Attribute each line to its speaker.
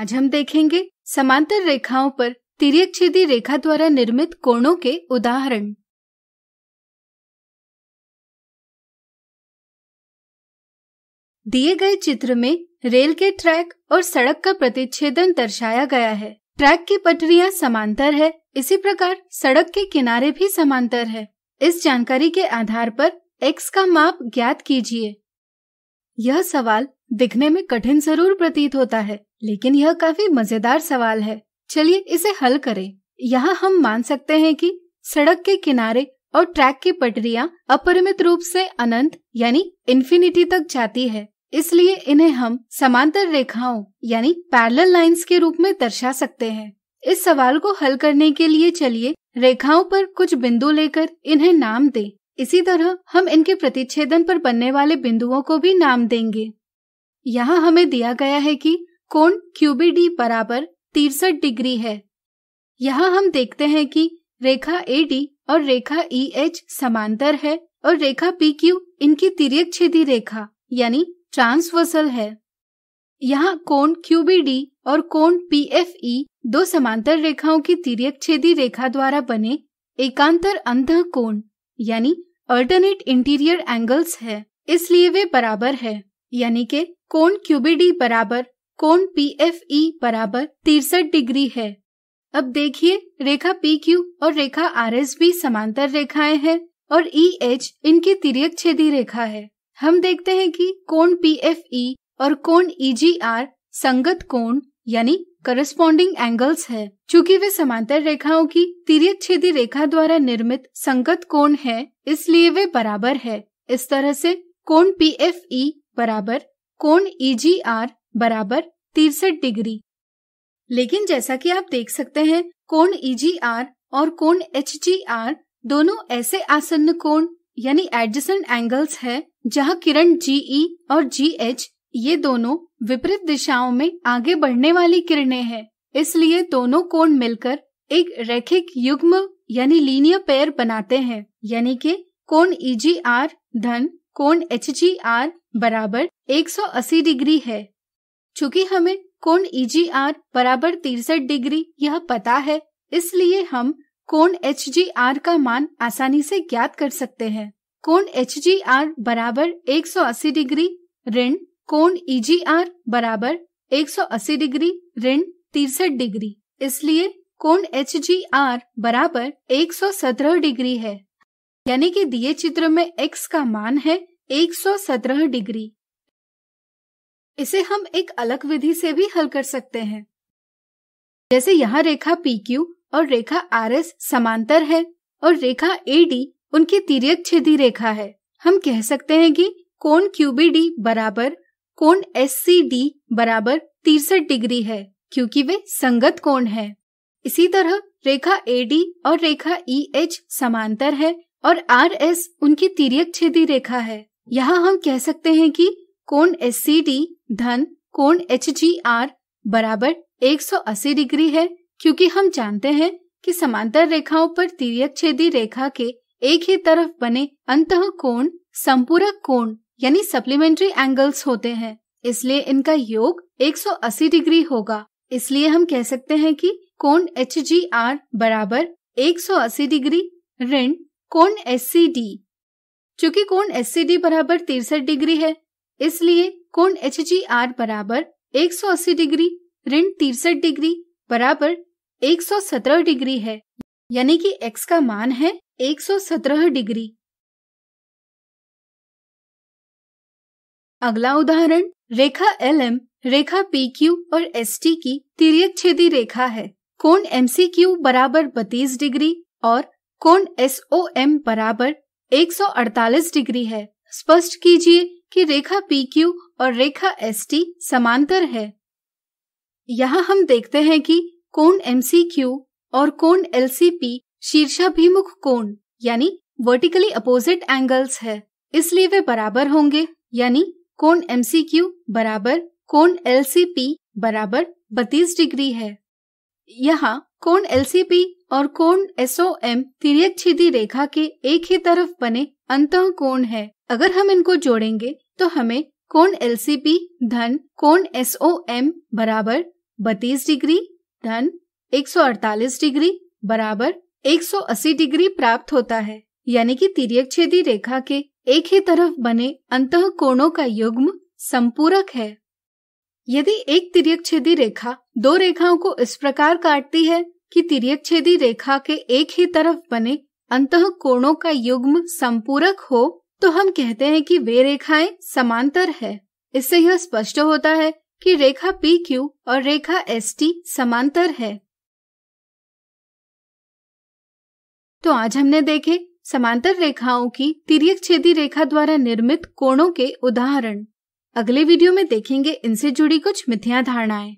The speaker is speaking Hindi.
Speaker 1: आज हम देखेंगे समांतर रेखाओं पर तिरक छेदी रेखा द्वारा निर्मित कोणों के उदाहरण दिए गए चित्र में रेल के ट्रैक और सड़क का प्रतिच्छेदन दर्शाया गया है ट्रैक की पटरियां समांतर है इसी प्रकार सड़क के किनारे भी समांतर है इस जानकारी के आधार पर एक्स का माप ज्ञात कीजिए यह सवाल दिखने में कठिन जरूर प्रतीत होता है लेकिन यह काफी मजेदार सवाल है चलिए इसे हल करें। यहाँ हम मान सकते हैं कि सड़क के किनारे और ट्रैक की पटरियाँ अपरिमित रूप से अनंत यानी इन्फिनिटी तक जाती है इसलिए इन्हें हम समांतर रेखाओं यानी पैरेलल लाइंस के रूप में दर्शा सकते हैं इस सवाल को हल करने के लिए चलिए रेखाओं पर कुछ बिंदु लेकर इन्हें नाम दें। इसी तरह हम इनके प्रतिच्छेदन पर बनने वाले बिंदुओं को भी नाम देंगे यहाँ हमें दिया गया है कि कोण क्यूबीडी बराबर तिरसठ डिग्री है यहाँ हम देखते हैं कि रेखा डी और रेखा ई एच समांतर है और रेखा पी क्यू इनकी तिरक छेदी रेखा यानी ट्रांसवर्सल है यहाँ कोण क्यूबीडी और कोण ई दो समांतर रेखाओं की तिरक छेदी रेखा द्वारा बने एकांतर अंध कोण यानी अल्टरनेट इंटीरियर एंगल्स है इसलिए वे बराबर है यानी के कोण क्यूबीडी बराबर कोण पी एफ ई बराबर तिरसठ डिग्री है अब देखिए रेखा पी क्यू और रेखा आर एस भी समांतर रेखाएं हैं और ई e एच इनकी तिरक छेदी रेखा है हम देखते हैं कि कोण पी एफ ई और कोण ई जी आर संगत कोण यानी करस्पोंडिंग एंगल्स है चूंकि वे समांतर रेखाओं की तिरक छेदी रेखा द्वारा निर्मित संगत कोण है इसलिए वे बराबर है इस तरह से कोण पी एफ ई बराबर कोण ई जी आर बराबर तिरसठ डिग्री लेकिन जैसा कि आप देख सकते हैं कोण EGR और कोण एच दोनों ऐसे आसन्न कोण यानी एडजसेंट एंगल्स है जहाँ किरण GE और जी ये दोनों विपरीत दिशाओं में आगे बढ़ने वाली किरणें हैं इसलिए दोनों कोण मिलकर एक रैखिक युग्म यानी लीनियर पेयर बनाते हैं यानी कि कोण EGR धन कोण एच बराबर 180 डिग्री है चूंकि हमें कोण ई e बराबर तिरसठ डिग्री यह पता है इसलिए हम कोण एच का मान आसानी से ज्ञात कर सकते हैं कोण एच बराबर 180 डिग्री ऋण कोण ई e बराबर 180 डिग्री ऋण तिरसठ डिग्री इसलिए कोण एच बराबर 117 डिग्री है यानी कि दिए चित्र में x का मान है 117 डिग्री इसे हम एक अलग विधि से भी हल कर सकते हैं जैसे यहाँ रेखा PQ और रेखा RS समांतर है और रेखा AD उनकी तिरक छेदी रेखा है हम कह सकते हैं कि कोण QBD बराबर कोण SCD बराबर तिरसठ डिग्री है क्योंकि वे संगत कोण है इसी तरह रेखा AD और रेखा EH समांतर है और RS उनकी तिरक छेदी रेखा है यहाँ हम कह सकते हैं कि कोण SCD धन कोण एच जी आर बराबर 180 डिग्री है क्योंकि हम जानते हैं कि समांतर रेखाओं पर तिरक छेदी रेखा के एक ही तरफ बने अंत कोण संपूरक कोण यानी सप्लीमेंट्री एंगल्स होते हैं इसलिए इनका योग 180 डिग्री होगा इसलिए हम कह सकते हैं कि कोण एच जी आर बराबर 180 डिग्री ऋण कोण एस सी डी चूँकि कोण एस सी डी बराबर तिरसठ डिग्री है इसलिए कोण एच जी आर बराबर 180 डिग्री ऋण तिरसठ डिग्री बराबर 117 डिग्री है यानी कि x का मान है 117 डिग्री अगला उदाहरण रेखा एल एम रेखा पी क्यू और एस टी की तिरक छेदी रेखा है कोण एम सी क्यू बराबर बत्तीस डिग्री और कोण एस ओ एम बराबर एक सौ अड़तालीस डिग्री है स्पष्ट कीजिए कि रेखा PQ और रेखा ST समांतर है यहाँ हम देखते हैं कि कोण MCQ और कोण LCP शीर्षाभिमुख कोण यानी वर्टिकली अपोजिट एंगल्स है इसलिए वे बराबर होंगे यानी कोण MCQ बराबर कोण LCP बराबर 32 डिग्री है यहाँ कोण एलसीपी और कोण एसओएम तिरक छिदी रेखा के एक ही तरफ बने अंत कोण है अगर हम इनको जोड़ेंगे तो हमें कोण एलसीपी धन कोण एसओएम बराबर बत्तीस डिग्री धन 148 डिग्री बराबर 180 डिग्री प्राप्त होता है यानी कि तिरक छेदी रेखा के एक ही तरफ बने अंत कोणों का युग्म संपूरक है यदि एक तिरक छेदी रेखा दो रेखाओं को इस प्रकार काटती है कि तिरक छेदी रेखा के एक ही तरफ बने अंत कोणों का युग्म संपूरक हो तो हम कहते हैं कि वे रेखाएं समांतर है इससे यह स्पष्ट होता है कि रेखा पी क्यू और रेखा एस टी समांतर है तो आज हमने देखे समांतर रेखाओं की तिरक छेदी रेखा द्वारा निर्मित कोणों के उदाहरण अगले वीडियो में देखेंगे इनसे जुड़ी कुछ मिथ्या धारणाएं